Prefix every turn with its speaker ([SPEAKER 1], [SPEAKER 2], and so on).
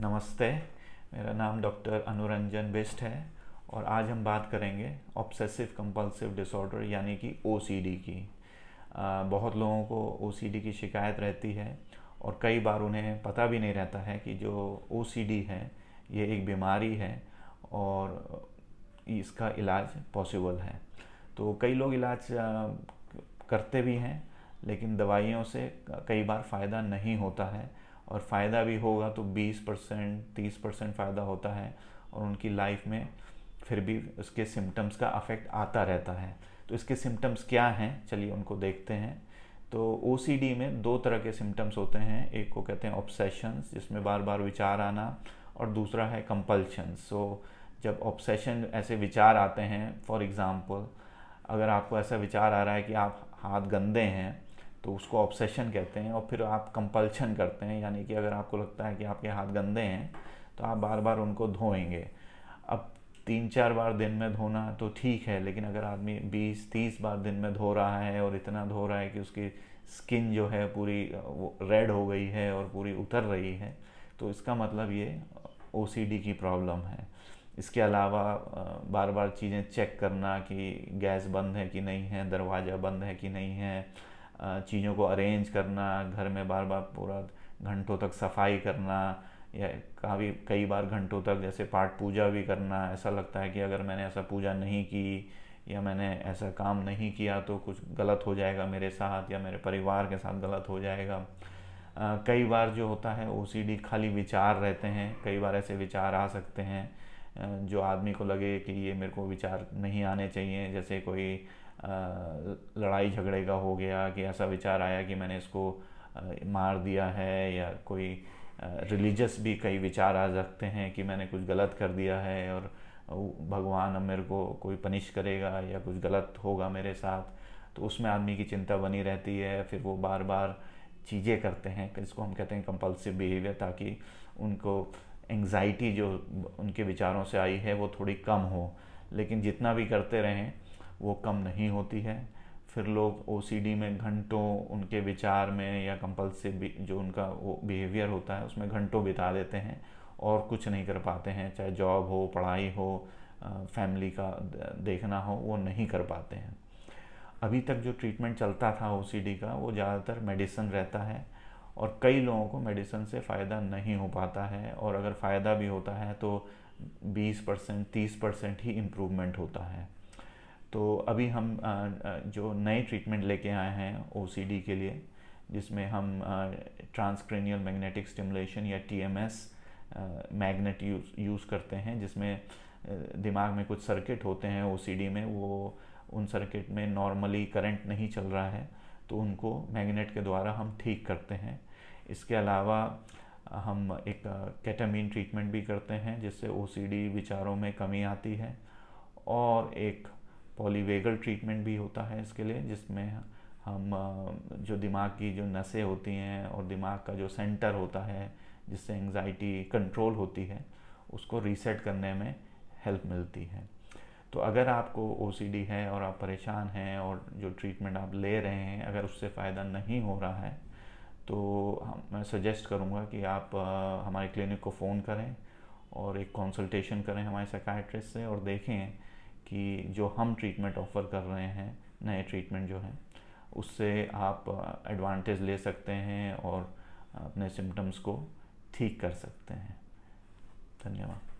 [SPEAKER 1] नमस्ते मेरा नाम डॉक्टर अनुरंजन बिस्ट है और आज हम बात करेंगे ऑब्सेसिव कंपल्सिव डिसऑर्डर यानी कि ओ की आ, बहुत लोगों को ओ की शिकायत रहती है और कई बार उन्हें पता भी नहीं रहता है कि जो ओ है ये एक बीमारी है और इसका इलाज पॉसिबल है तो कई लोग इलाज करते भी हैं लेकिन दवाइयों से कई बार फ़ायदा नहीं होता है और फ़ायदा भी होगा तो 20 परसेंट तीस परसेंट फ़ायदा होता है और उनकी लाइफ में फिर भी उसके सिम्टम्स का अफेक्ट आता रहता है तो इसके सिम्टम्स क्या हैं चलिए उनको देखते हैं तो ओ में दो तरह के सिम्टम्स होते हैं एक को कहते हैं ऑब्सेशंस जिसमें बार बार विचार आना और दूसरा है कंपल्शन सो जब ऑब्सेशन ऐसे विचार आते हैं फॉर एग्ज़ाम्पल अगर आपको ऐसा विचार आ रहा है कि आप हाथ गंदे हैं तो उसको ऑब्सेशन कहते हैं और फिर आप कंपल्शन करते हैं यानी कि अगर आपको लगता है कि आपके हाथ गंदे हैं तो आप बार बार उनको धोएंगे अब तीन चार बार दिन में धोना तो ठीक है लेकिन अगर आदमी बीस तीस बार दिन में धो रहा है और इतना धो रहा है कि उसकी स्किन जो है पूरी रेड हो गई है और पूरी उतर रही है तो इसका मतलब ये ओ की प्रॉब्लम है इसके अलावा बार बार चीज़ें चेक करना कि गैस बंद है कि नहीं है दरवाज़ा बंद है कि नहीं है चीज़ों को अरेंज करना घर में बार बार पूरा घंटों तक सफाई करना या काफ़ी कई बार घंटों तक जैसे पाठ पूजा भी करना ऐसा लगता है कि अगर मैंने ऐसा पूजा नहीं की या मैंने ऐसा काम नहीं किया तो कुछ गलत हो जाएगा मेरे साथ या मेरे परिवार के साथ गलत हो जाएगा आ, कई बार जो होता है ओ खाली विचार रहते हैं कई बार ऐसे विचार आ सकते हैं जो आदमी को लगे कि ये मेरे को विचार नहीं आने चाहिए जैसे कोई लड़ाई झगड़े का हो गया कि ऐसा विचार आया कि मैंने इसको मार दिया है या कोई रिलीजस भी कई विचार आ सकते हैं कि मैंने कुछ गलत कर दिया है और भगवान अब मेरे को कोई पनिश करेगा या कुछ गलत होगा मेरे साथ तो उसमें आदमी की चिंता बनी रहती है फिर वो बार बार चीज़ें करते हैं इसको हम कहते हैं कंपल्सिव बिहेवियर ताकि उनको एंगजाइटी जो उनके विचारों से आई है वो थोड़ी कम हो लेकिन जितना भी करते रहें वो कम नहीं होती है फिर लोग ओ में घंटों उनके विचार में या कंपल्सिव जो उनका वो बिहेवियर होता है उसमें घंटों बिता देते हैं और कुछ नहीं कर पाते हैं चाहे जॉब हो पढ़ाई हो फैमिली का देखना हो वो नहीं कर पाते हैं अभी तक जो ट्रीटमेंट चलता था ओ का वो ज़्यादातर मेडिसन रहता है और कई लोगों को मेडिसन से फ़ायदा नहीं हो पाता है और अगर फ़ायदा भी होता है तो 20 परसेंट तीस परसेंट ही इम्प्रूवमेंट होता है तो अभी हम जो नए ट्रीटमेंट लेके आए हैं ओ के लिए जिसमें हम ट्रांसक्रेनियल मैग्नेटिक स्टिमुलेशन या T M S magnet use करते हैं जिसमें दिमाग में कुछ सर्किट होते हैं ओ में वो उन सर्किट में नॉर्मली करंट नहीं चल रहा है तो उनको मैग्नेट के द्वारा हम ठीक करते हैं इसके अलावा हम एक कैटामिन ट्रीटमेंट भी करते हैं जिससे ओ विचारों में कमी आती है और एक पॉलीवेगल ट्रीटमेंट भी होता है इसके लिए जिसमें हम जो दिमाग की जो नसें होती हैं और दिमाग का जो सेंटर होता है जिससे एंग्जाइटी कंट्रोल होती है उसको रीसेट करने में हेल्प मिलती है तो अगर आपको ओ है और आप परेशान हैं और जो ट्रीटमेंट आप ले रहे हैं अगर उससे फ़ायदा नहीं हो रहा है तो मैं सजेस्ट करूँगा कि आप हमारे क्लिनिक को फ़ोन करें और एक कंसल्टेशन करें हमारे सकाइट्रिस्ट से और देखें कि जो हम ट्रीटमेंट ऑफ़र कर रहे हैं नए ट्रीटमेंट जो हैं उससे आप एडवांटेज ले सकते हैं और अपने सिम्टम्स को ठीक कर सकते हैं धन्यवाद